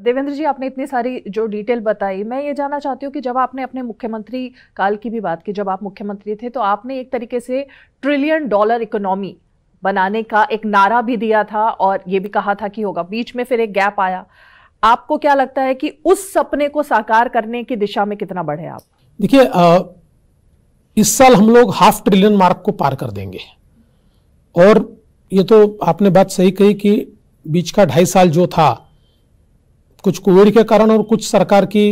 देवेंद्र जी आपने इतनी सारी जो डिटेल बताई मैं ये जानना चाहती हूँ कि जब आपने अपने मुख्यमंत्री काल की भी बात की जब आप मुख्यमंत्री थे तो आपने एक तरीके से ट्रिलियन डॉलर इकोनॉमी बनाने का एक नारा भी दिया था और ये भी कहा था कि होगा बीच में फिर एक गैप आया आपको क्या लगता है कि उस सपने को साकार करने की दिशा में कितना बढ़े आप देखिए इस साल हम लोग हाफ ट्रिलियन मार्क को पार कर देंगे और ये तो आपने बात सही कही कि बीच का ढाई साल जो था कुछ कोविड के कारण और कुछ सरकार की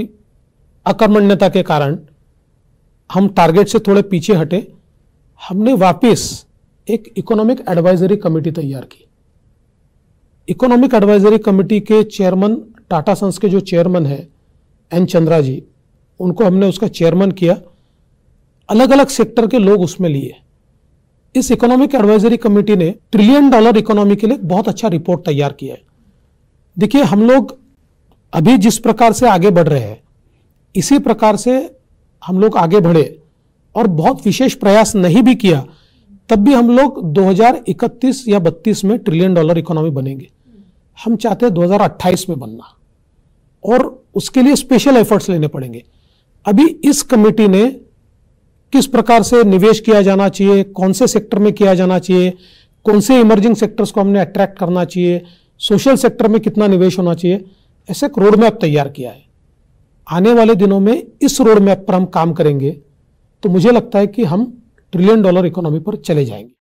अकर्मण्यता के कारण हम टारगेट से थोड़े पीछे हटे हमने वापस एक इकोनॉमिक एडवाइजरी कमेटी तैयार की इकोनॉमिक एडवाइजरी कमेटी के चेयरमैन टाटा सन्स के जो चेयरमैन है एन चंद्रा जी उनको हमने उसका चेयरमैन किया अलग अलग सेक्टर के लोग उसमें लिए इस इकोनॉमिक एडवाइजरी कमेटी ने ट्रिलियन डॉलर इकोनॉमी के लिए बहुत अच्छा रिपोर्ट तैयार किया है देखिए हम लोग अभी जिस प्रकार से आगे बढ़ रहे हैं इसी प्रकार से हम लोग आगे बढ़े और बहुत विशेष प्रयास नहीं भी किया तब भी हम लोग 2031 या 32 में ट्रिलियन डॉलर इकोनॉमी बनेंगे हम चाहते हैं 2028 में बनना और उसके लिए स्पेशल एफर्ट्स लेने पड़ेंगे अभी इस कमेटी ने किस प्रकार से निवेश किया जाना चाहिए कौन से सेक्टर में किया जाना चाहिए कौन से इमर्जिंग सेक्टर्स को हमने अट्रैक्ट करना चाहिए सोशल सेक्टर में कितना निवेश होना चाहिए ऐसे एक रोड मैप तैयार किया है आने वाले दिनों में इस रोड मैप पर हम काम करेंगे तो मुझे लगता है कि हम ट्रिलियन डॉलर इकोनॉमी पर चले जाएंगे